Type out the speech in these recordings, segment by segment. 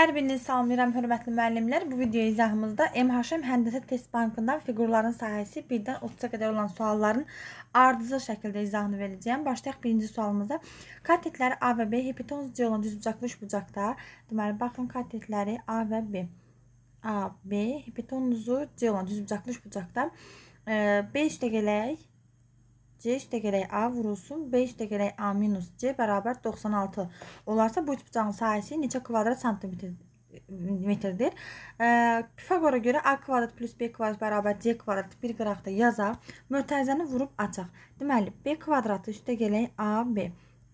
Hər birinizi salamlayıram hörmətli müəllimlər. Bu video izahımızda MHM Həndəsə Test Bankından fiqurların sahəsi 1-dən 30-a qədər olan sualların ardıcıl şəkildə izahını verəcəyəm. Başlayaq birinci sualımıza. Katetləri A və B hipotenuz C olan düzbucaqlı üçbucaqda. Deməli, baxın katetləri A və B. A, B, hipotenuzu C olan düzbucaqlı üçbucaqda. B üstə gələk. C üstəgərək A vurulsun. B üstəgərək A minus C bərabər 96 olarsa bu üçbucağın sahəsi neçə kvadrat santimetrdir? E, Pifagora görə A kvadrat plus B kvadrat bərabər C kvadrat bir qıraqda yazaq. Mötərizəni vurub açaq. Deməli, B kvadratı üstəgərək AB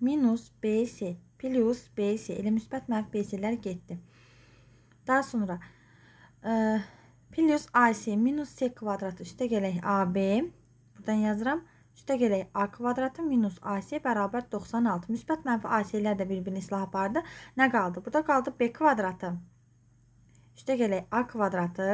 minus BC plus BC elə müsbət mənfi BC-lər getdi. Daha sonra e, plus AC minus C kvadratı üstəgərək AB buradan yazıram. Üstə gələk a kvadratı minus ac bərabər 96. Müsbət mənfi ac-lər də bir-birini islah apardı. Nə qaldı? Burada qaldı b kvadratı. Üstə gələk a kvadratı,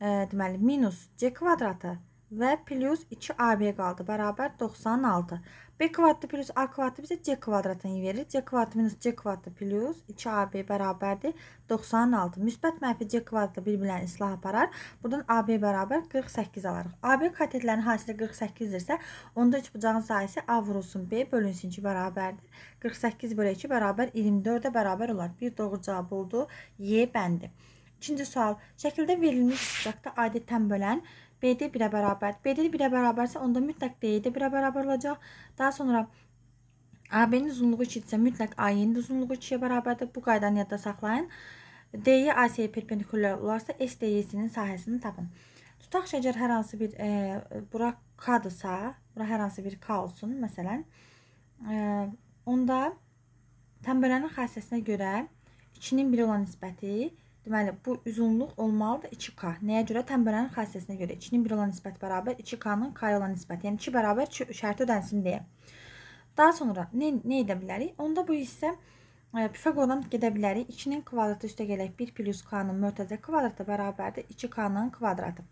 e, deməli, minus c kvadratı və plus 2AB qaldı. Bərabər 96. B kvadratı plus A kvadratı bizə C kvadratını verir. C kvadratı minus C kvadratı plus 2AB bərabərdir 96. Müsbət mənfi C kvadratla bir-birlərini islah aparar. Buradan AB bərabər 48 alırıq. AB katetlərin hasili 48-dirsə, onda üç bucağın sayısı A vurulsun B bölünsün 2 bərabərdir. 48 bölü 2 bərabər 24-ə bərabər olar. Bir doğru cavab oldu. Y bəndi. İkinci sual. Şəkildə verilmiş sıcaqda adi tən bölən BD 1-ə bərabər. BD 1-ə bərabərsə, onda mütləq DE də 1-ə bərabər olacaq. Daha sonra AB-nin uzunluğu 2-dirsə, mütləq AY-nin uzunluğu 2-yə bərabərdir. Bu qaydanı yadda saxlayın. DE AC-yə perpendikulyar olarsa, SDE-sinin sahəsini tapın. Tutaq şəcər hər hansı bir e, bura K-dırsa, bura hər hansı bir K olsun, məsələn. E, onda tənbələnin xassəsinə görə 2-nin 1 olan nisbəti Deməli, bu uzunluq olmalıdır 2K. Nəyə görə? Tənbələnin xassəsinə görə 2-nin 1 olan nisbəti bərabər 2K-nın K-ya olan nisbəti. Yəni 2 bərabər 2 şərti ödənsin deyə. Daha sonra nə, nə edə bilərik? Onda bu hissə e, Pifaqordan gedə bilərik. 2-nin kvadratı üstə gələk 1 plus K-nın mörtəzə kvadratı bərabərdir 2K-nın kvadratı.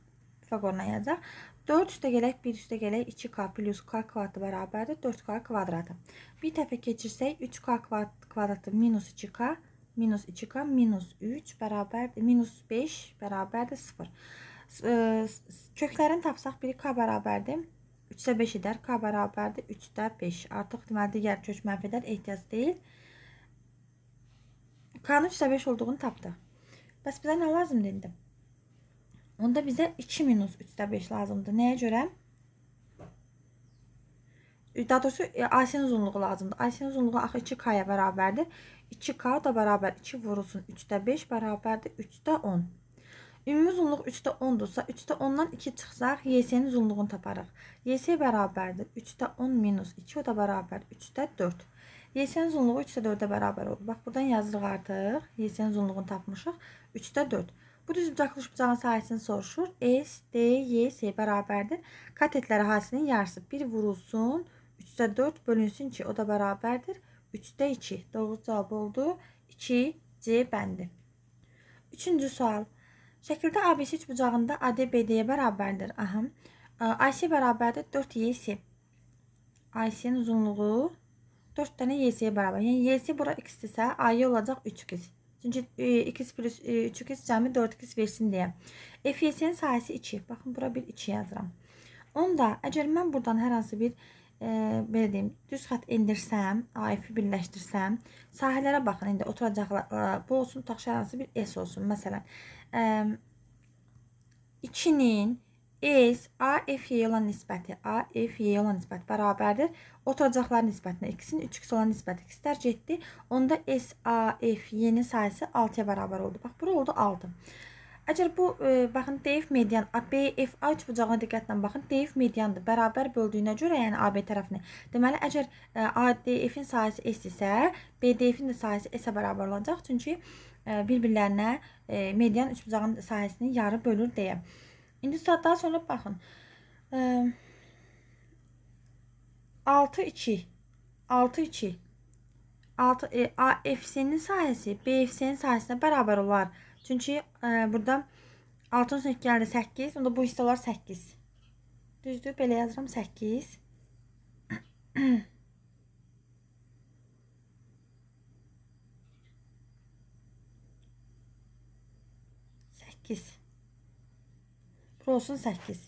Pifaqordan yazacaq. 4 üstə gələk 1 üstə gələk 2K plus K kvadratı bərabərdir 4K kvadratı. Bir tərəfə keçirsək 3K kvadratı minus 2K kvadratı minus 2k minus 3 bərabərdir. Minus 5 bərabərdir 0. Köklərini tapsaq, biri k bərabərdir. 3-də 5 edər. K bərabərdir 3-də 5. Artıq deməli digər kök mənfi edər. Ehtiyac deyil. K-nın 3-də 5 olduğunu tapdıq. Bəs bizə nə lazımdır indi? Onda bizə 2 minus 3-də 5 lazımdır. Nəyə görə? Daha doğrusu e, AS-in uzunluğu lazımdır. AS-in uzunluğu axı 2K-ya bərabərdir. 2K da bərabər 2 vurulsun 3-də 5 bərabərdir 3-də 10. Ümumi uzunluq 3-də 10-dursa, 3-də 10-dan 2 çıxsaq, YS-nin uzunluğunu taparıq. YS bərabərdir 3-də 10 minus 2, o da bərabər 3-də 4. YS-nin uzunluğu 3-də 4-də bərabər olur. Bax, buradan yazırıq artıq. YS-nin uzunluğunu tapmışıq. 3-də 4. Bu düz bucaqlı bucağın sahəsini soruşur. E, S, D, Y, S bərabərdir. Katetlər əhalsinin yarısı 1 vurulsun, 3-də 4 bölünsün ki, o da bərabərdir. 3-də 4. 3-də 2. Doğru cavab oldu 2C bəndi. Üçüncü sual. Şəkildə ABC üç bucağında AD BD-yə bərabərdir. Aha. IC bərabərdir 4YC. IC-nin uzunluğu 4 dənə YC-yə bərabər. Yəni YC bura x-dirsə, AY olacaq 3x. Çünki 2x e, plus 3x e, cəmi 4x versin deyə. FYC-nin sayəsi 2. Baxın, bura bir 2 yazıram. Onda əgər mən buradan hər hansı bir belə deyim, düz xətt indirsəm, AF-i birləşdirsəm, sahələrə baxın. İndi oturacaqlar bu olsun, tutaq hansı bir S olsun. Məsələn, 2-nin S AF-yə olan nisbəti, AF-yə olan nisbət bərabərdir oturacaqların nisbətinə x-in 3x olan nisbəti x dərc etdi. Onda S AF-nin sayısı 6-ya bərabər oldu. Bax, bura oldu 6. Əgər bu e, baxın DF median ABFA üçbucağına diqqətlə baxın. DF mediandır. Bərabər böldüyünə görə, yəni AB tərəfini. Deməli, əgər e, ADF-in sayəsi S isə, BDF-in də sayəsi S-ə bərabər olacaq. Çünki e, bir-birlərinə e, median üçbucağın sayəsini yarı bölür deyə. İndi daha sonra baxın. E, 6 2 6 2 6 e, AFC-nin sayəsi BFC-nin sayəsinə bərabər olar. Çünki e, burada altın sınıf gəldi 8. Onda bu hissələr 8. Düzdür? Belə yazıram 8. Səkkiz. Bu olsun səkkiz.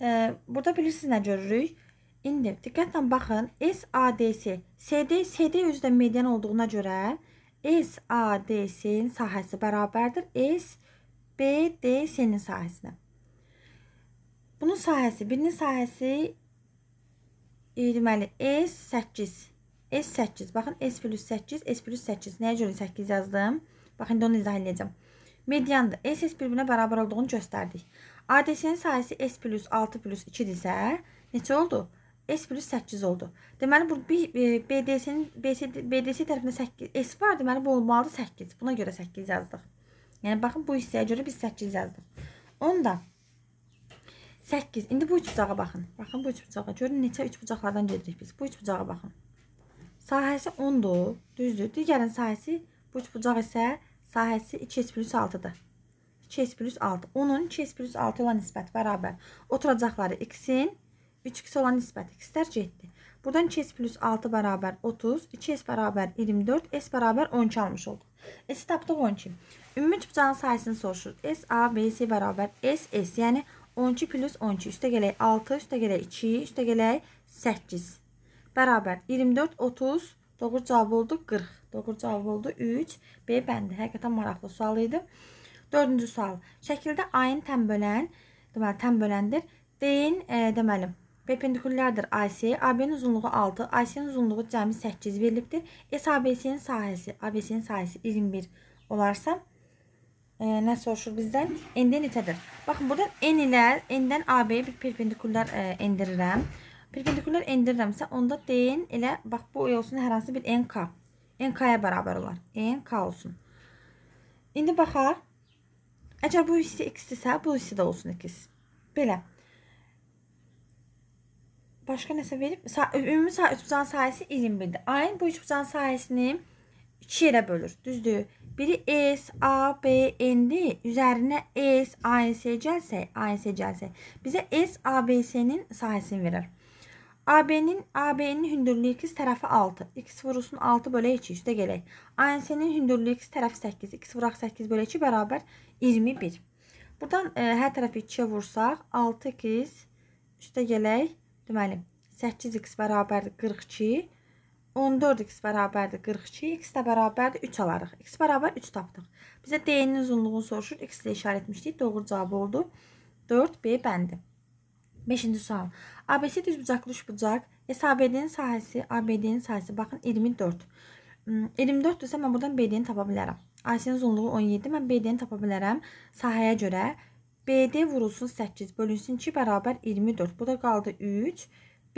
E, burada bilirsiniz nə görürük? İndi diqqətlə baxın. SADC, CD, CD özü də median olduğuna görə SADC-nin sahəsi bərabərdir SBDC-nin sahəsinə. Bunun sahəsi, birinin sahəsi e, deməli S8. S8. Baxın S+8, S+8. Nəyə görə 8 yazdım? Baxın indi onu izah edəcəm. Mediandır. S S bir-birinə bərabər olduğunu göstərdik. ADC-nin sahəsi S+6+2-dirsə, neçə oldu? 8. S bölü 8 oldu. Deməli bu BDS-nin e, BDS, BDS tərəfində 8 S var, deməli bu olmalıdır 8. Buna görə 8 yazdıq. Yəni baxın bu hissəyə görə biz 8 yazdıq. Onda 8. İndi bu üç bucağa baxın. Baxın bu üç bucağa. Görün neçə üç bucaqlardan gedirik biz. Bu üç bucağa baxın. Sahəsi 10-dur, düzdür. Digərin sahəsi bu üç bucaq isə sahəsi 2s+6-dır. 2s+6. 10-un 2s+6 olan nisbəti bərabər. Oturacaqları x-in 3x olan nisbəti x-lər getdi. Buradan 2s plus 6 bərabər 30, 2s bərabər 24, s bərabər 12 almış olduq. S tapdıq 12. Ümumi cübcanın sayısını soruşur. S, A, B, C bərabər S, S. Yəni 12 plus 12. Üstə gələk 6, üstə gələk 2, üstə gələk 8. Bərabər 24, 30. Doğru cavab oldu 40. Doğru cavab oldu 3. B bəndi. Həqiqətən maraqlı sual idi. Dördüncü sual. Şəkildə A-ın təm bölən, deməli təm böləndir. D-in, e, deməli, Perpendikulyardır AC-yə. AB-nin uzunluğu 6, AC-nin uzunluğu cəmi 8 verilibdir. SABC-nin sahəsi, ABC-nin sahəsi 21 olarsa e, nə soruşur bizdən? N-dən itədir. Baxın, buradan N ilə N-dən AB-yə bir perpendikulyar e, endirirəm. Perpendikulyar endirirəmsə, onda D-nin elə bax bu olsun hər hansı bir NK. NK-ya bərabər olar. NK olsun. İndi baxar. Əgər bu hissə x-dirsə, bu hissə də olsun 2. Belə başqa nəsə verib. Sa ümumi sa üçbucağın sahəsi 21-dir. Ayın bu üçbucağın sahəsini 2 yerə bölür. Düzdür? Biri S, A, B, N-dir. Üzərinə S, A, N, S gəlsə, A, N, S gəlsə, bizə S, A, B, S-nin sahəsini verər. AB-nin AB-nin hündürlüyü x tərəfi 6. X vurulsun 6 bölə 2 üstə gələk. ANC-nin hündürlüyü x tərəfi 8. X vuraq 8 bölə 2 bərabər 21. Buradan ə, e, hər tərəfi 2-yə vursaq 6 x üstə gələk Deməli 8x bərabərdir 42. 14x bərabərdir 42. X də bərabərdir 3 alarıq. X bərabər 3 tapdıq. Bizə D-nin uzunluğunu soruşur. X ilə işarə etmişdik. Doğru cavabı oldu. 4B bəndi. 5-ci sual. ABC düzbucaqlı üçbucaq. SABD-nin sahəsi, ABD-nin sahəsi baxın 24. 24-dürsə hmm, mən buradan BD-ni tapa bilərəm. AC-nin uzunluğu 17, mən BD-ni tapa bilərəm sahəyə görə. BD vurulsun 8 bölünsün 2 bərabər 24. Bu da qaldı 3.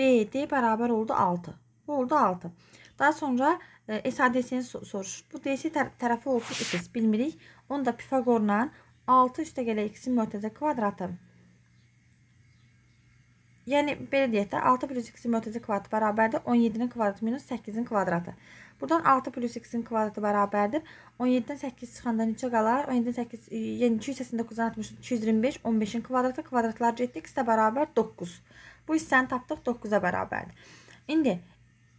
BD bərabər oldu 6. Bu oldu 6. Daha sonra e, SADC-ni soruşur. Bu DC tər tərəfi olsun 2. Bilmirik. Onu da Pifaqorla 6 üstə gələ x-in mötəzə kvadratı. Yəni belə deyək də 6 plus x-in mötəzə kvadratı bərabərdir 17-nin kvadratı minus 8-in kvadratı. Buradan 6 plus x-in kvadratı bərabərdir. 17-dən 8 çıxanda neçə qalar? 17-dən 8, e, yəni 289-dan 60, 225, 15-in kvadratı kvadratlar getdi. X də bərabər 9. Bu hissəni tapdıq 9-a bərabərdir. İndi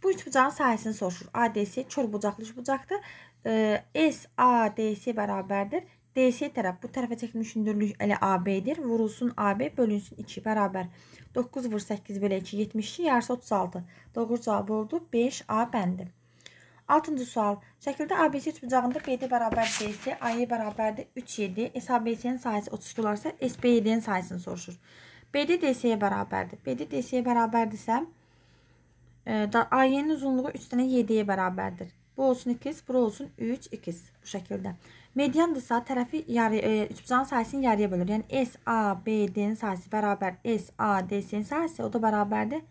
bu üç bucağın sayəsini soruşur. ADS kör bucaqlı üç bucaqdır. E, SADS bərabərdir. DC tərəf bu tərəfə çəkilmiş hündürlük elə AB-dir. Vurulsun AB, bölünsün 2 bərabər. 9 vur 8 belə 2, 72, yarısı 36. Doğru cavab oldu 5A bəndi. Altıncı sual. Şəkildə ABC üçbucağında BD bərabər BC, AE bərabərdir 3, 7. SABC-nin sayısı 32 olarsa SBD-nin sayısını soruşur. BD DC-yə bərabərdir. BD DC-yə bərabərdirsə, e, AE-nin uzunluğu 3 dənə 7-yə bərabərdir. Bu olsun 2x, bu olsun 3, 2x bu şəkildə. Mediandırsa tərəfi yarı, e, üçbucağın sayısını yarıya bölür. Yəni SABD-nin sayısı bərabər SADC-nin sayısı o da bərabərdir.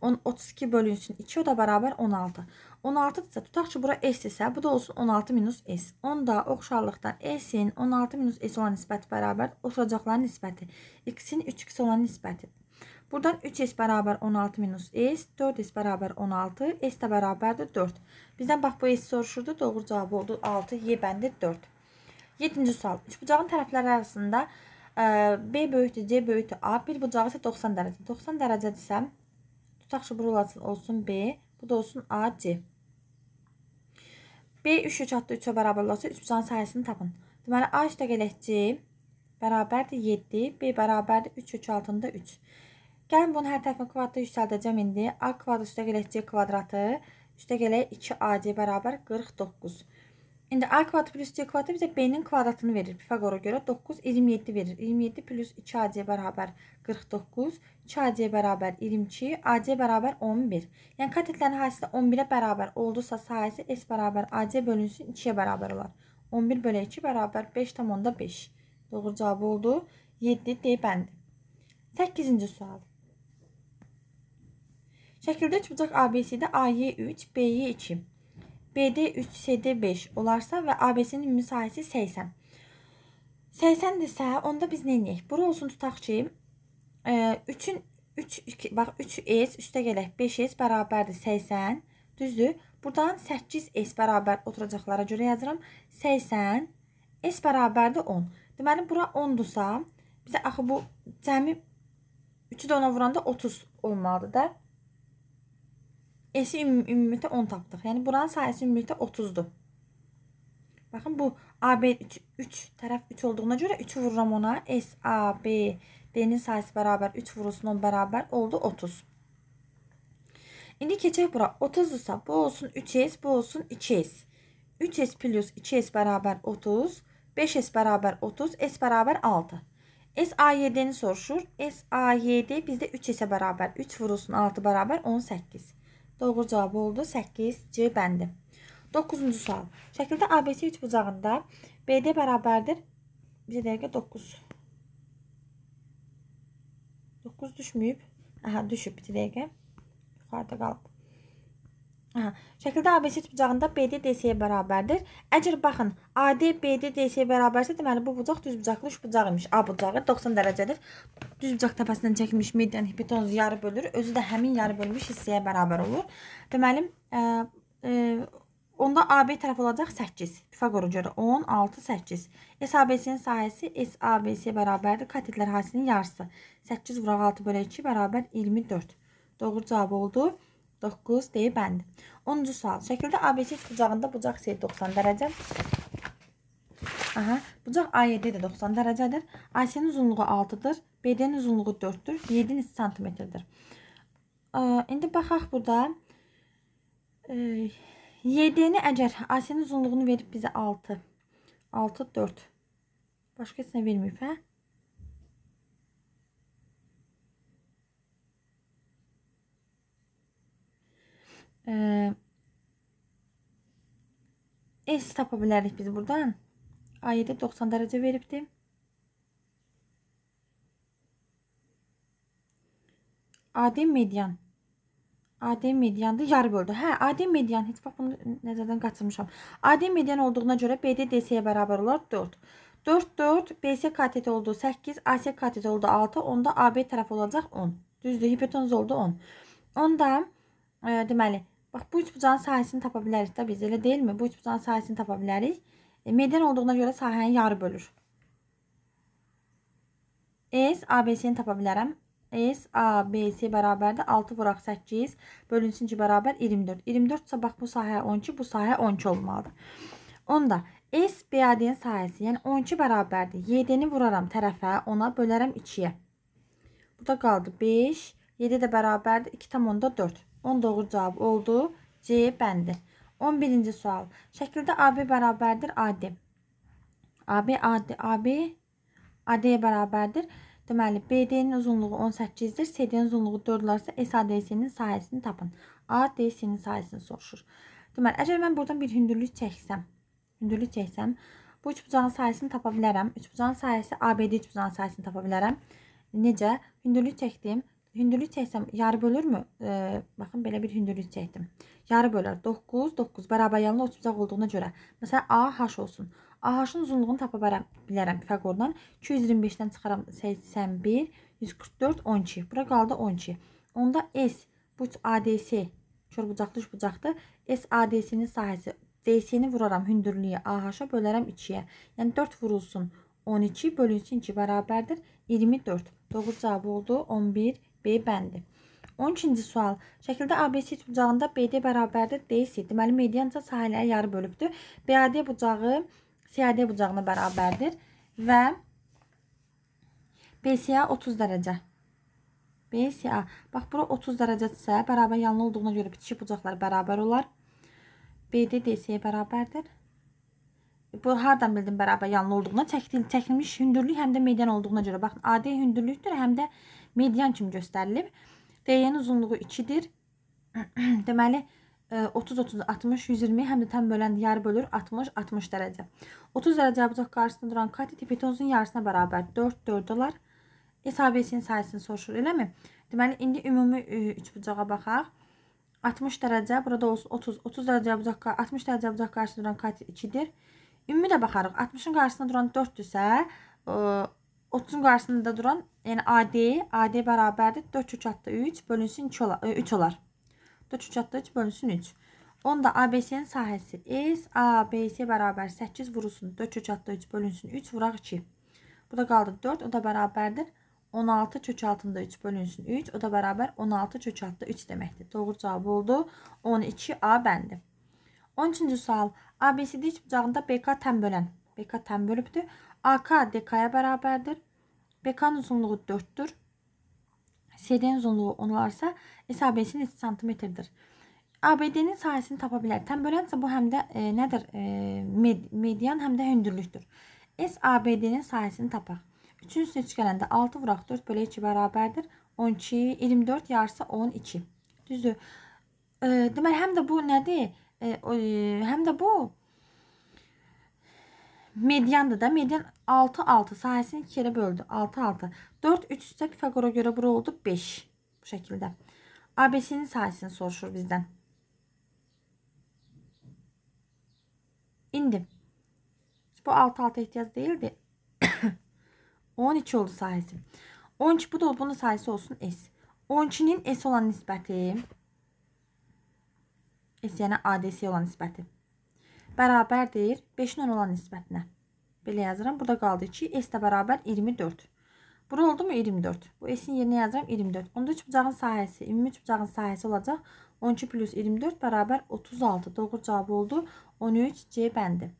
10, 32 bölünsün 2 o da bərabər 16. 16-dırsa tutaq ki, bura S isə, bu da olsun 16 minus S. Onda oxşarlıqdan S-in 16 minus S olan nisbəti bərabər oturacaqların nisbəti. X-in 3x olan nisbəti. Buradan 3S bərabər 16 minus S, 4S bərabər 16, S də bərabərdir 4. Bizdən bax, bu S soruşurdu, doğru cavabı oldu 6, Y bəndi 4. 7-ci sual, üçbucağın tərəfləri arasında e, B böyükdür, C böyükdür A, bir bucağı isə 90 dərəcə. 90 dərəcədirsə, tutaq ki, burulacın olsun B, Bu da olsun AC. B 3-ə çatdı 3-ə bərabər olsa 3 bucağın sayəsini tapın. Deməli A iştəqələk C bərabərdir 7, B bərabərdir 3 3 altında 3. Gəlin bunun hər tərəfini kvadratda yüksəldəcəm indi. A kvadrat üstəqələk C kvadratı üstəqələk 2AC bərabər 49. İndi A kvadratı plus C kvadratı bizə B-nin kvadratını verir. Pifaqora görə 9 27 verir. 27 plus 2AC bərabər 49, 2AC bərabər 22, AC bərabər 11. Yəni katetlərin həsisi də 11-ə bərabər oldusa sayəsi S bərabər AC bölünsün 2-yə bərabər olar. 11 bölə 2 bərabər 5,5. Doğru cavabı oldu. 7 D bəndi. 8-ci sual. Şəkildə çubucaq ABC-də AY3, BY2. BD 3, SD 5 olarsa və ABC-nin müsahisi 80. 80 desə, onda biz nə edək? Bura olsun tutaq ki, 3-ün e, 3 bax 3s üstə gələk 5s bərabərdir 80. Düzdür? Burdan 8s bərabər oturacaqlara görə yazıram. 80 s bərabərdir 10. Deməli bura 10-dursa, bizə axı bu cəmi 3-ü də ona vuranda 30 olmalıdır da. S-i ümumilikdə 10 tapdıq. Yəni buranın sayəsi ümumilikdə 30-dur. Baxın bu AB 3, 3 tərəf 3 olduğuna görə 3 vururam ona. S, A, B, D-nin sayəsi bərabər 3 vurulsun 10 bərabər oldu 30. İndi keçək bura. 30-dursa bu olsun 3S, bu olsun 2S. 3S plus 2S bərabər 30. 5S bərabər 30, S bərabər 6. S AYD-ni soruşur. S AYD bizdə 3S-ə bərabər 3 vurulsun 6 bərabər 18. Doğru cavabı oldu 8 C bəndi. 9-cu sual. Şəkildə ABC üç bucağında BD bərabərdir. Bir dəqiqə 9. 9 düşməyib. Aha düşüb bir dəqiqə. Yuxarıda qalıb. Hə, şəkildə ABC bucağında BD DC-yə bərabərdir. Əgər baxın, AD BD DC-yə bərabərsə, deməli bu bucaq düz bucaqlı üç bucaq imiş. A bucağı 90 dərəcədir. Düz bucaq təpəsindən çəkilmiş median hipotenuz yarı bölür. Özü də həmin yarı bölmüş hissəyə bərabər olur. Deməli, ə, e, ə, e, onda AB tərəf olacaq 8. Pifaqora görə 10, 6, 8. SABC-nin sahəsi SABC bərabərdir katetlər həsinin yarısı. 8 vuraq 6 bölü 2 bərabər 24. Doğru cavab oldu. 9 deyə bənd. 10-cu sual. Şəkildə ABC bucağında bucaq C 90 dərəcə. Aha, bucaq A7 də 90 dərəcədir. AC-nin uzunluğu 6-dır, BD-nin uzunluğu 4-dür, 7 cm-dir. İndi baxaq burada. YD-ni əgər AC-nin uzunluğunu verib bizə 6. 6 4. Başqa heç nə verməyib, hə? S tapa bilərik biz buradan. A7 90 dərəcə veribdir. AD median. AD mediandır, yarı böldü. Hə, AD median, heç vaxt bunu nəzərdən qaçırmışam. AD median olduğuna görə BD DC-yə bərabər olar 4. 4, 4, BC katet oldu 8, AC katet oldu 6, onda AB tərəf olacaq 10. Düzdür, hipotenuz oldu 10. Onda, e, deməli, 10. Bax bu üç bucağın sahəsini tapa bilərik də biz elə deyilmi? Bu üç bucağın sahəsini tapa bilərik. E, median olduğuna görə sahəni yarı bölür. S ABC-ni tapa bilərəm. S ABC bərabərdir 6 vuraq 8 bölünsüncü bərabər 24. 24 isə bax bu sahə 12, bu sahə 12 olmalıdır. Onda S BAD-nin sahəsi, yəni 12 bərabərdir. 7-ni vuraram tərəfə, ona bölərəm 2-yə. Burada qaldı 5, 7 də bərabərdir 2,4. 10 doğru cavab oldu. C bəndi. 11-ci sual. Şəkildə AB bərabərdir AD. AB AD AB AD-yə bərabərdir. Deməli BD-nin uzunluğu 18-dir. CD-nin uzunluğu 4-larsa SADC-nin sahəsini tapın. ADC-nin sahəsini soruşur. Deməli əgər mən buradan bir hündürlük çəksəm, hündürlük çəksəm, bu üçbucağın sayəsini tapa bilərəm. Üçbucağın sayəsi ABD üçbucağın sayəsini tapa bilərəm. Necə? Hündürlük çəkdim hündürlük çəksəm yarı bölürmü? E, baxın belə bir hündürlük çəkdim. Yarı bölər 9, 9 bərabər yanlı 30 bucaq olduğuna görə. Məsələn AH olsun. AH-ın uzunluğunu tapa bilərəm Pifaqordan. 225-dən çıxaram 81, 144, 12. Bura qaldı 12. Onda S bu ADS çörbucaqlı üçbucaqdır. S ADS-nin sahəsi DC-ni vuraram hündürlüyə, AH-a bölərəm 2-yə. Yəni 4 vurulsun 12 bölünsün 2 bərabərdir 24. Doğru cavabı oldu 11 B bəndir. 12-ci sual. Şəkildə ABC bucağında BD bərabərdir deyilsə, deməli medianca sahələri yarı bölübdür. BAD bucağı CAD bucağına bərabərdir və BCA 30 dərəcə. BCA. Bax, bura 30 dərəcədirsə, bərabər yanlı olduğuna görə bitişik bucaqlar bərabər olar. BD DC-yə bərabərdir. Bu, hardan bildim bərabər yanlı olduğuna? Çəkil, çəkilmiş hündürlük həm də median olduğuna görə. Baxın, AD hündürlükdür, həm də median kimi göstərilib. DY-nin uzunluğu 2-dir. Deməli 30 30 60 120 həm də tam böləndə yarı bölür 60 60 dərəcə. 30 dərəcə bucaq qarşısında duran katet hipotenuzun yarısına bərabər 4 4 olar. SABC-nin sayəsini soruşur, eləmi? Deməli indi ümumi 3 e, bucağa baxaq. 60 dərəcə, burada olsun 30, 30 dərəcə bucaq 60 dərəcə bucaq qarşısında duran katet 2-dir. Ümumi də baxarıq. 60-ın qarşısında duran 4-dürsə, 30'un karşısında duran yani AD'yi AD beraberdir. 4 3 hatta 3 bölünsün 3 e, olar. 3 olar. 4 3 hatta 3 bölünsün 3. Onda ABC'nin sahəsi S, ABC bərabər 8 vurulsun 4 kök altında 3 bölünsün 3 vuraq 2. Bu da qaldı 4, o da bərabərdir 16 kök altında 3 bölünsün 3, o da bərabər 16 kök altında 3 deməkdir. Doğru cavab oldu 12A bəndi. 13-cü sual. ABCD üç bucağında BK tən bölən. BK tən bölübdür. AK DK'ya bərabərdir. BK-nın uzunluğu 4-dür. CD-nin uzunluğu 10 olarsa, SAB-sinin 2 cm-dir. ABD-nin sahəsini tapa bilərik. Tənbölən isə bu həm də e, nədir? E, med median həm də hündürlükdür. SABD-nin sahəsini tapaq. 3-üstə 3 gələndə 6 vuraq 4 bölə 2 bərabərdir. 12, 24 yarısı 12. Düzdür. E, deməli həm də bu nədir? E, e, həm də bu Medyan da medyan 6 6 sayesini 2 kere böldü. 6 6. 4 3 üstte Pifagor'a göre bura oldu 5. Bu şekilde. ABC'nin sayesini soruşur bizden. indim Bu 6 6 ihtiyaç değildi. 13 oldu sayesi. 13 bu da bunun sayesi olsun S. 13'nin S olan nispeti. S yani ADS olan nispeti. Beraber bərabərdir 5-lə olan nisbətinə. Belə yazıram. Burada kaldı 2. S də bərabər 24. Bura oldu mu 24. Bu s'in in yerinə yazıram 24. Onda 3 bucağın sahəsi, 23 bucağın sayısı olacaq. 12 plus 24 beraber 36. Doğru cevabı oldu. 13 C bende.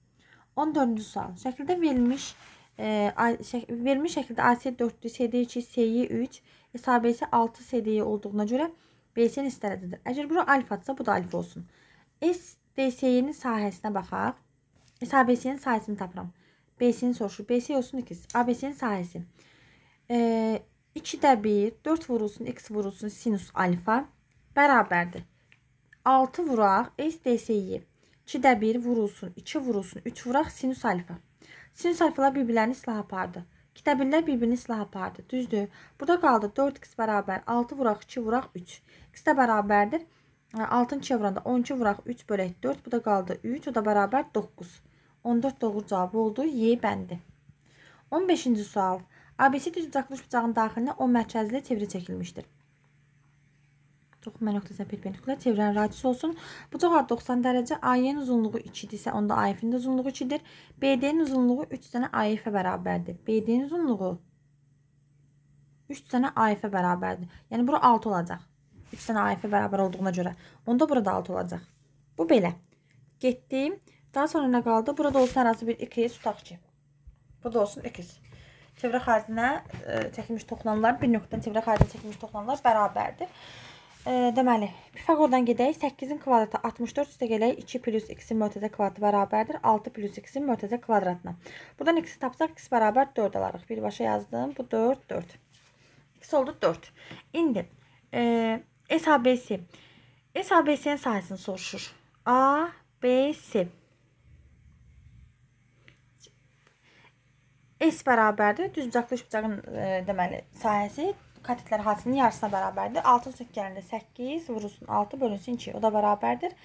14-cü sual. Şekilde verilmiş e, şək verilmiş şekilde AC 4-dür, CD 2, SY 3, Hesabesi 6 SDY olduğuna göre, BS-nin istərədidir. Əgər bura alfatsa, bu da alfa olsun. S DSY-nin sahəsinə baxaq. Mesela ABC-nin sahəsini tapıram. BC-ni soruşur. BC e olsun 2. ABC-nin sahəsi. E, 2-də 1, 4 vurulsun, x vurulsun, sinus alfa bərabərdir. 6 vuraq, s DSY. 2-də 1 vurulsun, 2 vurulsun, 3 vuraq, sinus alfa. Sinus alfalar bir-birlərini silah apardı. Kitabirlər bir-birini silah apardı. Düzdür. Burada qaldı 4x bərabər 6 vuraq, 2 vuraq, 3. x də bərabərdir. 6-cı çevranda 12 vuraq 3 bölək 4. Bu da qaldı 3. O da bərabər 9. 14 doğru cavabı oldu. Y bəndi. 15-ci sual. ABC düz uzaqlıq bıçağın daxilinə 10 mərkəzli çevri çəkilmişdir. Toxuma nöqtəsinə perpendikulyar çevrənin radisi olsun. Bucaq ardı 90 dərəcə, AY-nin uzunluğu 2-dir isə onda AF-in də uzunluğu 2-dir. BD-nin uzunluğu 3 dənə AF-ə bərabərdir. BD-nin uzunluğu 3 dənə AF-ə bərabərdir. Yəni bura 6 olacaq. 3 dənə AF bərabər olduğuna görə. Onda burada 6 olacaq. Bu belə. Getdim. Daha sonra nə qaldı? Burada olsun hər hansı bir 2 tutaq ki. Burada olsun 2. Çevrə xaricinə e, çəkilmiş toxunanlar, bir nöqtədən çevrə xaricinə çəkilmiş toxunanlar bərabərdir. E, deməli, Pifaqordan gedək. 8-in kvadratı 64 üstə gələk 2 plus x-in mötəzə kvadratı bərabərdir. 6 plus x-in mötəzə kvadratına. Buradan x-i tapsaq, x bərabər 4 alarıq. Birbaşa yazdım. Bu 4, 4. x oldu 4. İndi, e, SAB'si. SAB'sinin sayısını soruşur. A, B, S. S bərabərdir. Düz bucaqlı üç bucağın e, deməli sayəsi katetlər hadisinin yarısına bərabərdir. 6 sökgərində 8 vurulsun 6 bölünsün 2. O da bərabərdir.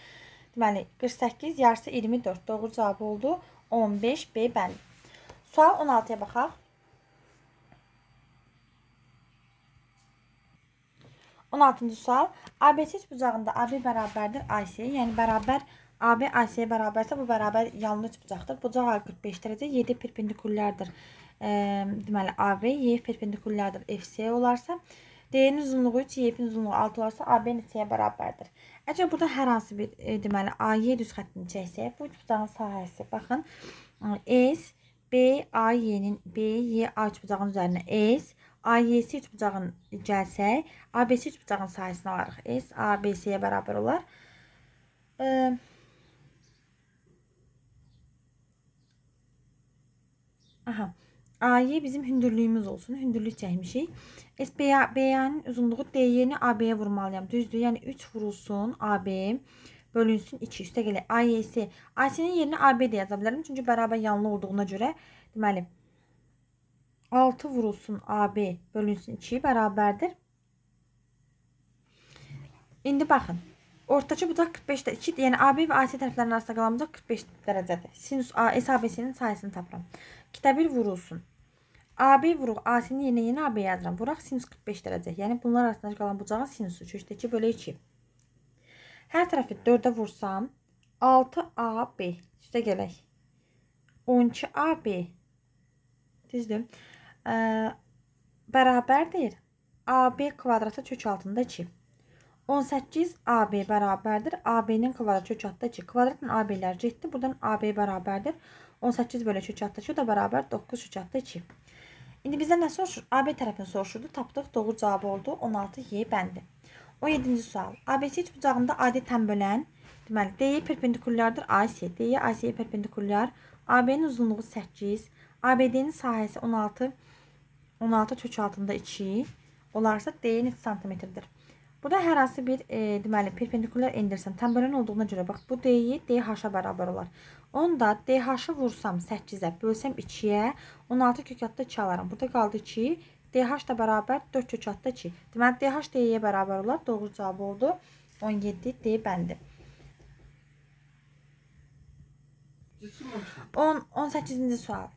Deməli 48 yarısı 24. Doğru cavabı oldu. 15 B bəli. Sual 16-ya baxaq. 16-cı sual. ABC bucağında AB bərabərdir AC-yə, yəni bərabər AB AC-yə bərabərsə bu bərabər yanlış bucaqdır. Bucaq A 45 dərəcə, 7 perpendikullərdir. E, deməli AB, Y perpendikullərdir FC olarsa, D-nin uzunluğu 3, Y-nin uzunluğu 6 olarsa AB neçəyə bərabərdir? Əgər burada hər hansı bir e, deməli AY düz xəttini çəksək, bu üç bucağın sahəsi baxın S B A Y-nin B Y A üç bucağın üzərinə S AYS 3 bucağın gəlsək, ABC 3 bucağın sayısını alarıq. S ABC-yə bərabər olar. E, aha. AY bizim hündürlüyümüz olsun. Hündürlük çəkmişik. S BA-nin uzunluğu DY-ni AB-yə vurmalıyam. Düzdür? Yəni 3 vurulsun AB bölünsün 2 üstə gəlir. AYS. AS-nin yerinə AB də yaza bilərəm. Çünki bərabər yanlı olduğuna görə deməli 6 vurulsun AB bölünsün 2 bərabərdir. İndi baxın. Ortadakı budaq 45 də 2, yəni AB və AC tərəflərinin arasında qalan budaq 45 dərəcədir. Sinus A SABC-nin sayəsini tapıram. 2-də 1 vurulsun. AB vuruq AC-ni yenə yenə AB yazıram. Vuraq sinus 45 dərəcə. Yəni bunlar arasında qalan bucağın sinusu 3-2 bölü 2. Hər tərəfi 4-ə vursam 6AB üstə gələk. 12AB düzdür bərabərdir AB kvadrata kök altında 2. 18 AB bərabərdir. AB-nin kvadratı kök altında 2. Kvadratın AB-ləri getdi. Buradan AB bərabərdir. 18 bölü kök altında 2 o da bərabər 9 kök altında 2. İndi bizdən nə soruşur? AB tərəfini soruşurdu. Tapdıq. Doğru cavabı oldu. 16 Y bəndi. 17-ci sual. ABC üç bucağında adi tən bölən, deməli DY perpendikullardır AC. DY AC-yə perpendikulyar. AB-nin uzunluğu 8, ABD-nin sahəsi 16 16 kök altında 2 olarsa D-nin 3 santimetrdir. Bu da hər hansı bir e, deməli perpendikulyar endirsən, tam bölən olduğuna görə bax bu D-yi DH-a bərabər olar. Onda DH-ı vursam 8-ə, bölsəm 2-yə, 16 kök altında 2 alaram. Burada qaldı 2, DH da bərabər 4 kök altında 2. Deməli DH D-yə bərabər olar. Doğru cavab oldu 17 D bəndi. 10 18-ci sual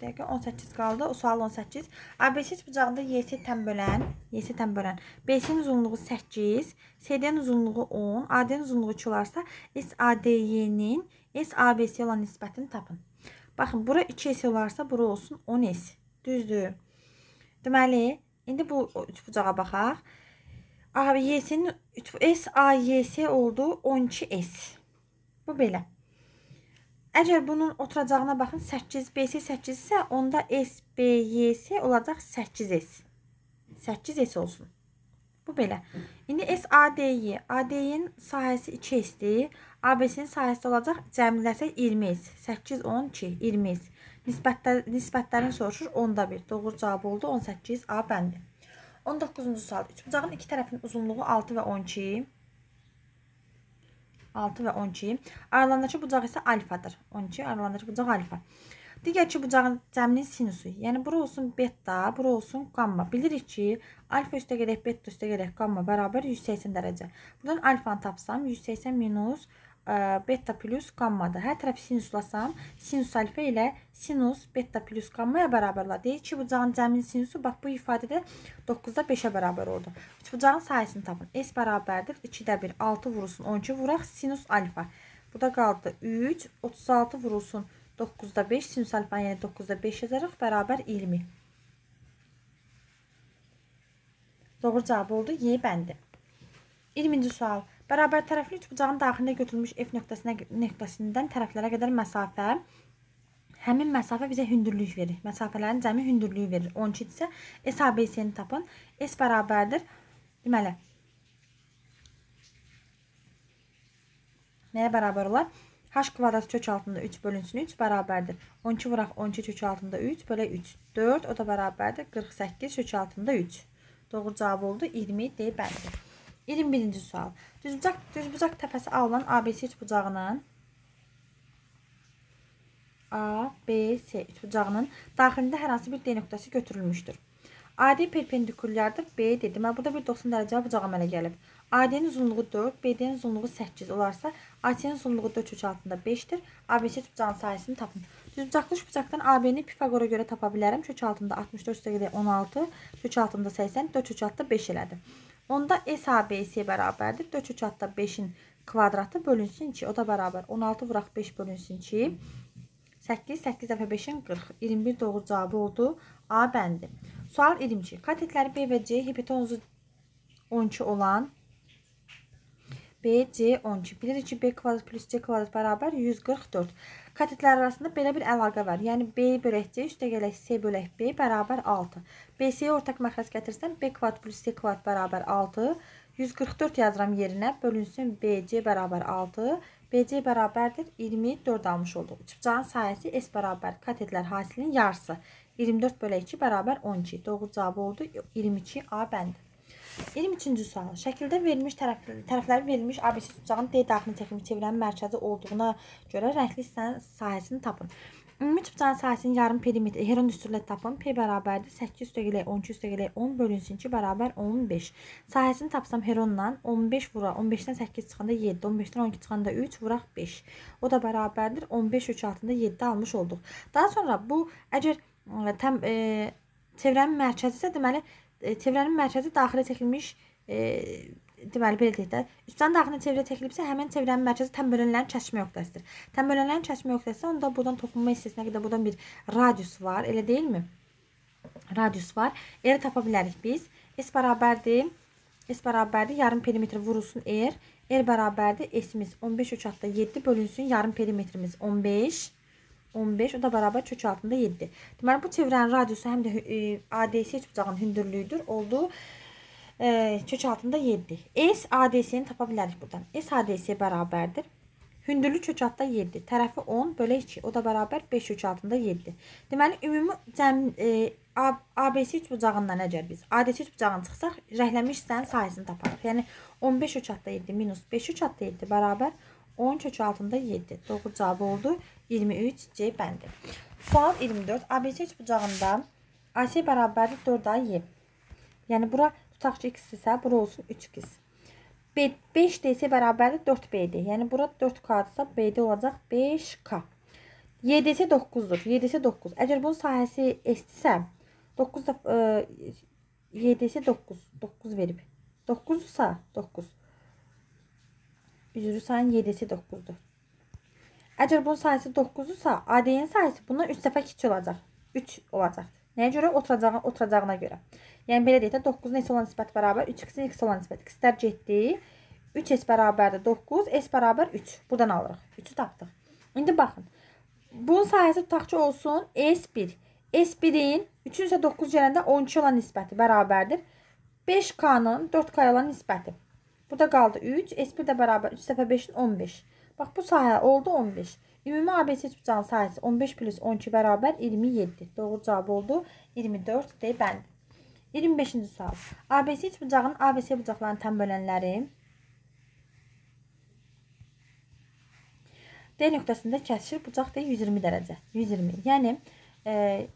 dəqiqə 18 qaldı. O sual 18. ABC bucağında YS tən bölən, YS tən bölən. BC-nin uzunluğu 8, CD-nin uzunluğu 10, AD-nin uzunluğu 2 olarsa, SADY-nin SABC olan nisbətini tapın. Baxın, bura 2S olarsa, bura olsun 10S. Düzdür. Deməli, indi bu üç bucağa baxaq. AYS-nin SAYS oldu 12S. Bu belə. Əgər bunun oturacağına baxın 8BS 8 isə onda SBYS olacaq 8S. 8S olsun. Bu belə. İndi SADY, AD-nin sahəsi 2S-dir. ABC-nin sahəsi olacaq cəmləsək 20S. 8 12 20S. Nisbətlər nisbətlərini soruşur. Onda 1. Doğru cavab oldu 18 A bəndi. 19-cu sual. Üçbucağın iki tərəfinin uzunluğu 6 və 12. 6 və 12. Aralandakı bucaq isə alfadır. 12 aralandakı bucaq alfa. Digər iki bucağın cəminin sinusu. Yəni bura olsun beta, bura olsun qamma. Bilirik ki, alfa üstə gedək, beta üstə gedək, qamma bərabər 180 dərəcə. Buradan alfanı tapsam 180 minus 180 E, beta plus qammadır. Hər tərəfi sinuslasam, sinus alfa ilə sinus beta plus qammaya bərabərlər. Deyir ki, bucağın cəmin sinusu bax bu ifadədə 9-da 5-ə bərabər oldu. Üçbucağın sayəsini tapın. S bərabərdir 2-də 1, 6 vurulsun 12 vuraq sinus alfa. Burada qaldı 3, 36 vurulsun 9-da 5, sinus alfa yəni 9-da 5 yazarıq, bərabər 20. Doğru cavab oldu Y bəndi. 20-ci sual. Bərabər tərəfli üçbucağın daxilinə götürülmüş F nöqtəsinə nöqtəsindən tərəflərə qədər məsafə Həmin məsafə bizə hündürlük verir. Məsafələrin cəmi hündürlüyü verir. 12 isə S ABC-ni tapın. S bərabərdir. Deməli Nəyə bərabər olar? H kvadrat kök altında 3 bölünsün 3 bərabərdir. 12 vuraq 12 kök altında 3 bölə 3. 4 o da bərabərdir. 48 kök altında 3. Doğru cavab oldu. 20 deyə bəlkdir. 21-ci sual. Düzbucaq, düzbucaq təpəsi A olan ABC üçbucağının ABC üçbucağının daxilində hər hansı bir D nöqtəsi götürülmüşdür. AD perpendikulyardır BD. Deməli burada bir 90 dərəcəli bucaq əmələ gəlib. AD-nin uzunluğu 4, BD-nin uzunluğu 8 olarsa, AC-nin uzunluğu 4 3 altında 5-dir. ABC üçbucağının sayəsini tapın. Düzbucaqlı üçbucaqdan AB-ni Pifaqora görə tapa bilərəm. Kök altında 64 üstə 16, kök altında 80, 4 3 altında 5 elədi. Onda S ABC bərabərdir. 4 3 hatta 5-in kvadratı bölünsün 2. O da bərabər. 16 vuraq 5 bölünsün 2. 8, 8 dəfə 5-in 40. 21 doğru cavabı oldu. A bəndi. Sual 22. Katetləri B və C hipotenuzu 12 olan B, C 12. Bilirik ki, B kvadrat plus C kvadrat bərabər 144 katetlər arasında belə bir əlaqə var. Yəni B bölək C üstəgəl C bölək B bərabər 6. BC-yə ortaq məxrəc gətirsəm B kvadrat plus C kvadrat bərabər 6. 144 yazıram yerinə. Bölünsün BC bərabər 6. BC bərabərdir 24 almış olduq. Cıbcağın sayəsi S bərabər katetlər hasilinin yarısı. 24 bölək 2 bərabər 12. Doğru cavabı oldu 22A bəndi. 23-cü sual. Şəkildə verilmiş tərəf, tərəfləri verilmiş ABC tutacağın D daxilini çəkilmiş çevirənin mərkəzi olduğuna görə rəngli hissənin sahəsini tapın. Ümumi çubucağın sahəsinin yarım perimetri heron üstürlə tapın. P bərabərdir 8 üstəgələ 12 üstəgələ 10 bölünsün ki, bərabər 15. Sahəsini tapsam heronla 15 vura, 15-dən 8 çıxanda 7, 15-dən 12 çıxanda 3, vuraq 5. O da bərabərdir 15 3 altında 7 almış olduq. Daha sonra bu əgər təm, e, e çevrənin mərkəzi isə deməli E, çevrənin mərkəzi daxilə çəkilmiş e, deməli belə deyək də, üstdən daxilə çevrə çəkilibsə, həmin çevrənin mərkəzi tənbələnlərin kəşmə nöqtəsidir. Tənbələnlərin kəşmə nöqtəsi onda buradan toxunma hissəsinə qədər buradan bir radius var, elə deyilmi? Radius var. R tapa bilərik biz. S bərabərdir. S bərabərdir yarım perimetr vurulsun R. Er. R er bərabərdir S-imiz 15 3 7 bölünsün yarım perimetrimiz 15 15, o da bərabər kök altında 7. Deməli, bu çevrənin radiusu həm də e, ADS çubucağın hündürlüyüdür. Oldu e, kök altında 7. S ADS-ni tapa bilərik buradan. S ADS bərabərdir. Hündürlük kök altında 7. Tərəfi 10 bölə 2. O da bərabər 5 kök altında 7. Deməli, ümumi cəm, e, ABC çubucağından əgər biz ADS çubucağını çıxsaq, rəhləmiş hissənin sayəsini taparıq. Yəni 15 kök altında 7 minus 5 kök altında 7 bərabər 10 kök altında 7. Doğru cavabı oldu 23 C bəndi. Sual 24. ABC üç bucağında AC bərabərdir 4A Y. Yəni bura tutaq ki x isə bura olsun 3x. 5D isə bərabərdir 4B-dir. Yəni bura 4K-dırsa B-də olacaq 5K. YDC 9-dur. YDC 9. Əgər bunun sahəsi S-dirsə 9 da e, YDC 9. 9 verib. 9-sa 9. Üzrü sayın YDC 9-dur. Əgər bunun sayısı 9-sa, ADN sayısı bundan 3 dəfə kiçik olacaq. 3 olacaqdır. Nəyə görə? Oturacağı, oturacağına görə. Yəni belə deyək də 9-un s olan nisbət bərabər 3x-in x olan nisbət. X-lər getdi. 3s bərabərdir 9, s bərabər 3. Buradan alırıq. 3-ü tapdıq. İndi baxın. Bunun sayəsi tutaq ki, olsun S1. S1-in 3-ün isə 9 gələndə 12 olan nisbəti bərabərdir. 5K-nın 4K-ya olan nisbəti. Burada qaldı 3. S1 də bərabər 3 dəfə 5-in 15. Bax bu sahə oldu 15. Ümumi ABC tüpcan sayısı 15 plus 12 bərabər 27. Doğru cavab oldu 24 D bəndi. 25-ci sual. ABC bucağının ABC bucaqlarını tam bölənləri D nöqtəsində kəsişir bucaq D 120 dərəcə. 120. Yəni e,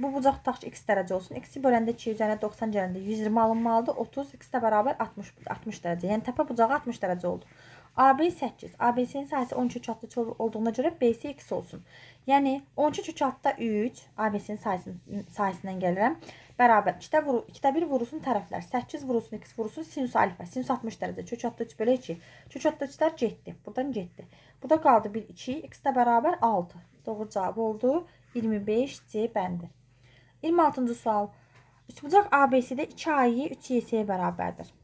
bu bucaq tutaq ki x dərəcə olsun. x-i böləndə 2 üzərinə 90 gələndə 120 alınmalıdır. 30 x-də bərabər 60 60 dərəcə. Yəni təpə bucağı 60 dərəcə oldu. AB 8. ABC-nin sayısı 13 3 altda 4 olduğuna görə BC 2 olsun. Yəni 13 3 altda 3 ABC-nin sayısının sayısından gəlirəm. Bərabər 2-də vuru 2-də 1 vurulsun tərəflər. 8 vurulsun x vurulsun sinus alfa. Sinus 60 dərəcə. 3 altda 3 bölə 2. 3 altda 3-lər getdi. Burdan getdi. Burada qaldı 1 2 x də bərabər 6. Doğru cavab oldu 25 C bəndi. 26-cı sual. Üçbucaq ABC-də 2 AY 3 YS-yə bərabərdir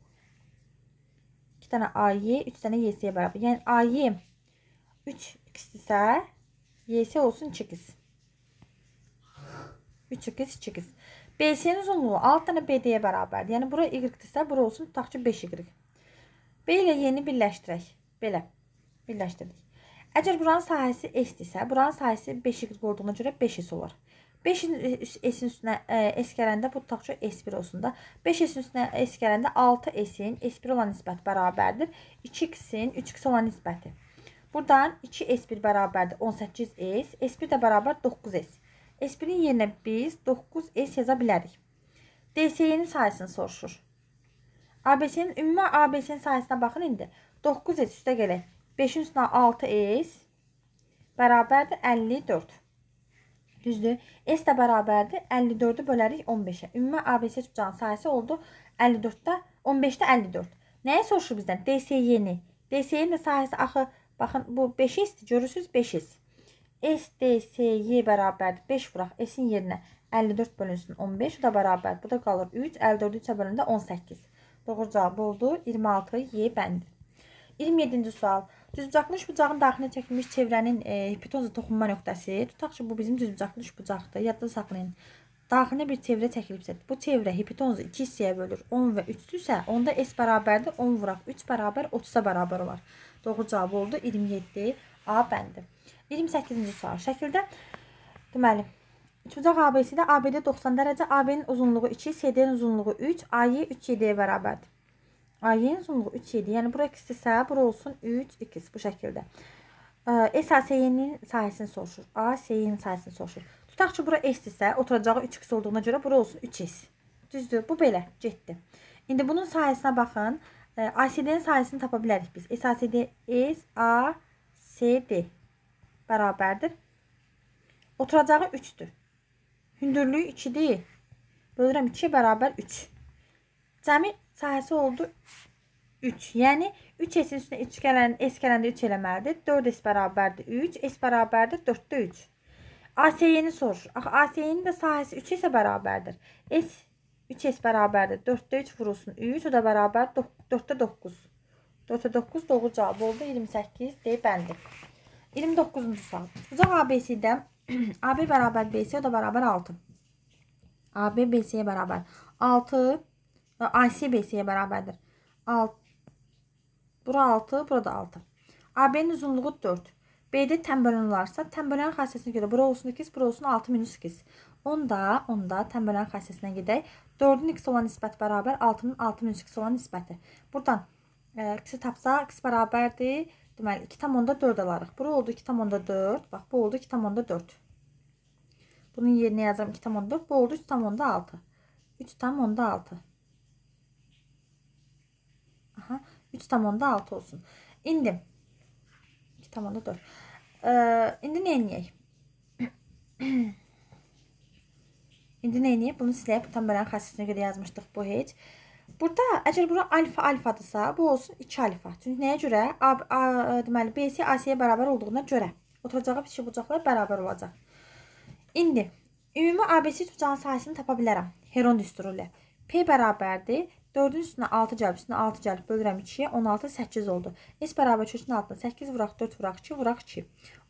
dənə AY, 3 dənə YS-yə bərabər. Yəni AY 3x isə YS olsun 2x. 3x 2x. BC-nin uzunluğu 6 dənə BD-yə bərabərdir. Yəni bura y-dirsə, bura olsun tutaq ki 5y. B ilə y-ni birləşdirək. Belə birləşdirdik. Əgər buranın sahəsi x-dirsə, buranın sahəsi 5y olduğuna görə 5x olur. 5-in S-in üstünə e, S gələndə bu tutaq ki, S1 olsun da. 5-in üstünə S gələndə 6-S-in S1 olan nisbəti bərabərdir 2x-in 3x olan nisbəti. Buradan 2S1 bərabərdir 18S, S1 də bərabər 9S. S1-in yerinə biz 9S yaza bilərik. DSY-nin sayısını soruşur. ABC-nin, ümumi ABC-nin sayısına baxın indi. 9S üstə gələk. 5-in üstünə 6S bərabərdir 54. Düzdür. S də bərabərdir. 54-ü bölərik 15-ə. Ümumi ABC çubucağının sayısı oldu 54-də, 15-də 54. Nəyə soruşur bizdən? DSY-ni. DSY-nin də sayısı axı, baxın, bu 5-izdir. Görürsünüz 5-iz. S, DSY bərabərdir. 5 vuraq. S-in yerinə 54 bölünsün 15. Bu da bərabərdir. Bu da qalır 3. 54-ü 3-ə bölündə 18. Doğru cavab oldu. 26 Y bəndi. 27-ci sual. Düzbucaqlı üçbucağın daxilinə çəkilmiş çevrənin e, hipitoza toxunma nöqtəsi. Tutaq ki, bu bizim düzbucaqlı üçbucaqdır. Yadda saxlayın. Daxilinə bir çevrə çəkilibsə, bu çevrə hipitozu 2 hissəyə bölür. 10 və 3-dürsə, onda S bərabərdir 10 vuraq 3 bərabər 30-a bərabər olar. Doğru cavab oldu 27 A bəndi. 28-ci sual şəkildə deməli üçbucaq ABC-də ABD 90 dərəcə, AB-nin uzunluğu 2, CD-nin uzunluğu 3, AY 3 7-yə bərabərdir. Ayın uzunluğu 3, 7. Yəni bura x-dirsə, bura olsun 3, 2 bu şəkildə. E SAS-nin sayəsini soruşur. A S-nin sayəsini soruşur. Tutaq ki, bura s-dirsə, oturacağı 3x olduğuna görə bura olsun 3s. Düzdür? Bu belə getdi. İndi bunun sayəsinə baxın. E, ACD-nin sayəsini tapa bilərik biz. SACD S A S D bərabərdir. Oturacağı 3-dür. Hündürlüyü 2-dir. Bölürəm 2 bərabər 3. Cəmi sayısı oldu 3. Yəni 3s-in üstünə 3 gələn s gələndə 3 eləməlidir. 4s bərabərdir 3, s bərabərdir 4-də 3. AS-ni soruşur. Axı AS-nin də sahəsi 3 isə bərabərdir. S 3s bərabərdir 4-də 3 vurulsun 3, o da bərabər 4-də 9. 4-də 9 doğru cavab oldu. 28 deyə bəlli. 29-cu sual. Uzaq ABC-də AB bərabər BC, o da bərabər 6. AB BC-yə bərabər 6 AC BC-yə bərabərdir. 6 Bura 6, burada 6. AB-nin uzunluğu 4. B-də tən bölünürlərsə, tən bölən xassəsinə görə bura olsun 8, bura olsun 6 minus 8. Onda, onda tən bölən xassəsinə gedək. 4-ün x olan nisbəti bərabər 6-nın 6 minus x olan nisbəti. Buradan x-i e, tapsaq, x bərabərdir. Deməli, 2 tam onda 4 alarıq. Bura oldu 2 tam onda 4. Bax, bu oldu 2 tam onda 4. Bunun yerinə yazıram 2 tam onda 4. Bu oldu 3 tam onda 6. 3 tam onda 6. 3 tam onda 6 olsun. İndi 2 tam onda 4. Ee, indi nə eləyək? indi nə eləyək? Bunu silək. Tam bölən xəssiyyətinə görə yazmışdıq bu heç. Burada əgər bura alfa alfadırsa, bu olsun 2 alfa. Çünki nəyə görə? A, a, deməli, BC AC-yə bərabər olduğuna görə oturacağı pişik bucaqlar bərabər olacaq. İndi ümumi ABC tutucan sayəsini tapa bilərəm. Heron düsturu ilə. P bərabərdir 4-ün üstünə 6 cəlb, üstünə 6 cəlb bölürəm 2-yə. 16, 8 oldu. S bərabər kökün altında 8 vuraq 4 vuraq 2 vuraq 2.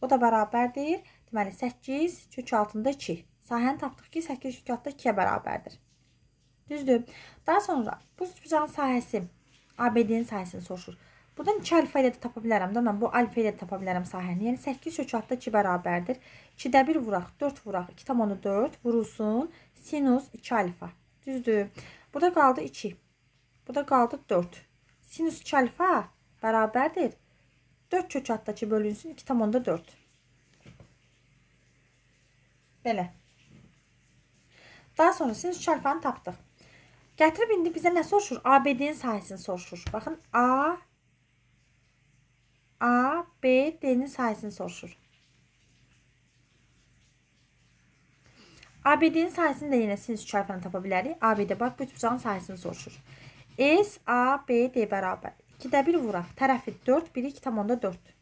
O da bərabərdir. Deməli 8 kök altında 2. Sahəni tapdıq ki, 8 kök altında 2-yə bərabərdir. Düzdür. Daha sonra bu süpürcanın sahəsi ABD-nin sahəsini soruşur. Buradan 2 alfa ilə də tapa bilərəm də mən bu alfa ilə də tapa bilərəm sahəni. Yəni 8 kök altında 2 bərabərdir. 2-də 1 vuraq 4 vuraq 2,4 vurulsun sinus 2 alfa. Düzdür. Burada qaldı 2. Burada qaldı 4. Sinüs 2 alfa bərabərdir. 4 kök altdakı bölünsün 2,4. Belə. Daha sonra sinüs 2 alfanı tapdıq. Gətirib indi bizə nə soruşur? ABD-nin sayəsini soruşur. Baxın A A, B, D-nin sayəsini soruşur. ABD-nin sayəsini də yenə sinüs 2 alfanı tapa bilərik. ABD bax bütöv sayəsini soruşur. S, A, B deyə bərabər. 2-də 1 vuraq. Tərəfi 4, 1-i 2,4.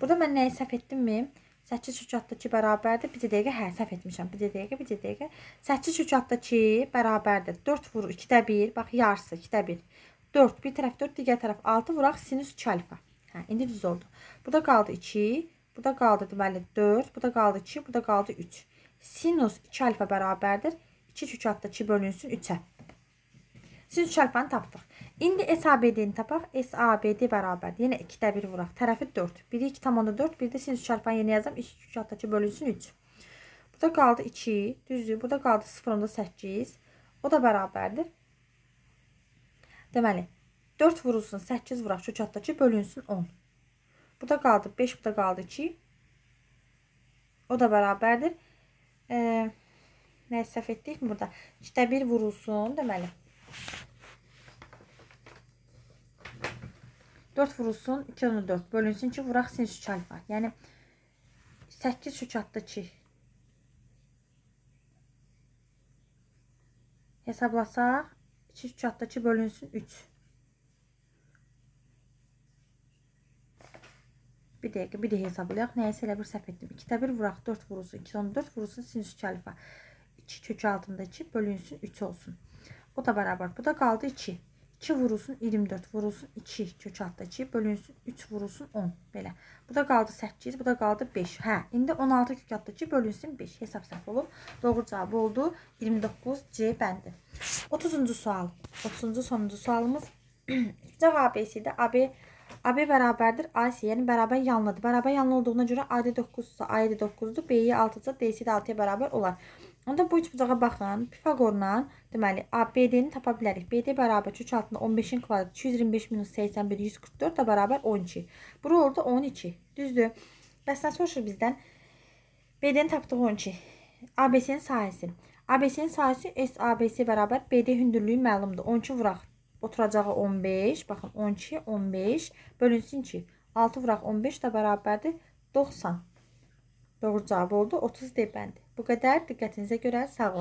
Burada mən nəyi səhv etdimmi? 8 3 atda 2 bərabərdir. Bir dəqiqə, hə, səhv etmişəm. Bir dəqiqə, bir dəqiqə. 8 3 atda 2 bərabərdir. 4 vurur 2-də 1. Bax, yarısı 2-də 1. 4, bir tərəf 4, digər tərəf 6 vuraq. Sinus 2 alfa. Hə, indi düz oldu. Burada qaldı 2, burada qaldı deməli 4, burada qaldı 2, burada qaldı 3. Sinus 2 alfa bərabərdir. 2. 2 çuçaqdakı bölünsün 3-ə. Siz 3 əlifbanı tapdıq. İndi SABD-ni tapaq. SABD bərabərdir. Yenə 2-də 1 vuraq. Tərəfi 4. Biri 2,4, bir də siz 3 əlifbanı yenə yazam. 2 çuçaqdakı bölünsün 3. Burada qaldı 2, düzdür. Burada qaldı 0,8. O da bərabərdir. Deməli, 4 vurulsun, 8 vuraq. Çuçaqdakı bölünsün 10. Burada qaldı 5, burada qaldı 2. O da bərabərdir. Eee Nə səhv etdik burada? 2-də 1 vurulsun deməli. 4 vurulsun, 2 onu 4 bölünsün ki, vuraq sin şükal var. Yəni 8 şükatda 2. Hesablasaq 2 şükatda 2 bölünsün 3. Bir dəqiqə, bir də hesablayaq. Nəyəsə elə bir səhv etdim. 2-də 1 vuraq, 4 vurulsun, 2 onu 4 vurulsun sin şükal var. 2 kök altında 2 bölünsün 3 olsun. O da beraber. Bu da kaldı 2. 2 vurulsun 24 vurulsun 2 kök altda 2 bölünsün 3 vurulsun 10 belə. Bu da qaldı 8, bu da qaldı 5. Hə, indi 16 kök altda 2 bölünsün 5 hesab səhv olub. Doğru cavabı oldu 29 C bəndi. 30-cu sual. 30-cu sonuncu sualımız cavab ABC-də AB AB bərabərdir AC, yəni bərabər yanlıdır. Bərabər yanlı olduğuna görə AD 9-sa AD 9-dur, BY 6-sa DC də 6-ya bərabər olar. Onda bu üç bucağa baxın. Pifaqorla, deməli, BD-ni tapa bilərik. BD bərabər 3 altında 15-in kvadratı 225 minus 81 144 da bərabər 12. Bura orada 12. Düzdür. Bəs nə soruşur bizdən? BD-ni tapdıq 12. ABC-nin sahəsi. ABC-nin sahəsi SABC bərabər BD hündürlüyü məlumdur. 12 vuraq. Oturacağı 15. Baxın 12, 15 bölünsün 2. 6 vuraq 15 də bərabərdir 90. Doğru cavab oldu 30 debəndi. Bu qədər. Diqqətinizə görə sağ olun.